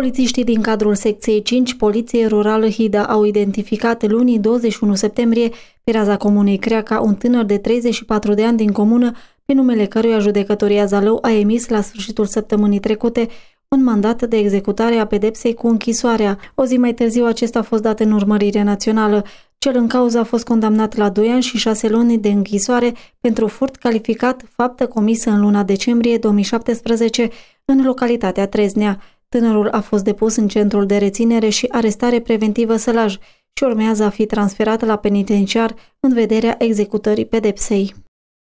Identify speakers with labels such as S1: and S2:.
S1: Polițiștii din cadrul secției 5 Poliție Rurală Hida au identificat luni 21 septembrie pe raza comunei Creaca un tânăr de 34 de ani din comună pe numele căruia judecătoria Zalău a emis la sfârșitul săptămânii trecute un mandat de executare a pedepsei cu închisoarea. O zi mai târziu acesta a fost dat în urmărire națională. Cel în cauză a fost condamnat la 2 ani și 6 luni de închisoare pentru furt calificat, faptă comisă în luna decembrie 2017 în localitatea Treznea. Tânărul a fost depus în centrul de reținere și arestare preventivă Sălaj și urmează a fi transferat la penitenciar în vederea executării pedepsei.